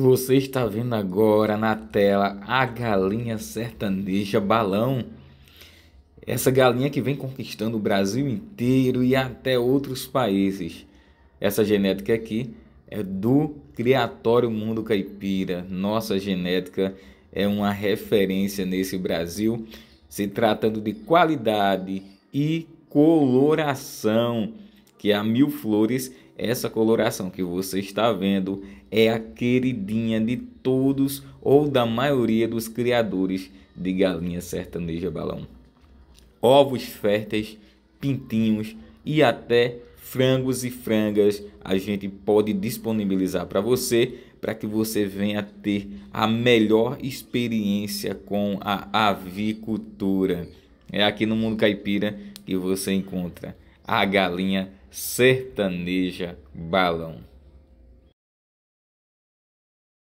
Você está vendo agora na tela a galinha sertaneja balão. Essa galinha que vem conquistando o Brasil inteiro e até outros países. Essa genética aqui é do Criatório Mundo Caipira. Nossa genética é uma referência nesse Brasil, se tratando de qualidade e coloração que é a Mil Flores, essa coloração que você está vendo é a queridinha de todos ou da maioria dos criadores de galinha sertaneja balão. Ovos férteis, pintinhos e até frangos e frangas a gente pode disponibilizar para você para que você venha ter a melhor experiência com a avicultura. É aqui no Mundo Caipira que você encontra a galinha sertaneja balão.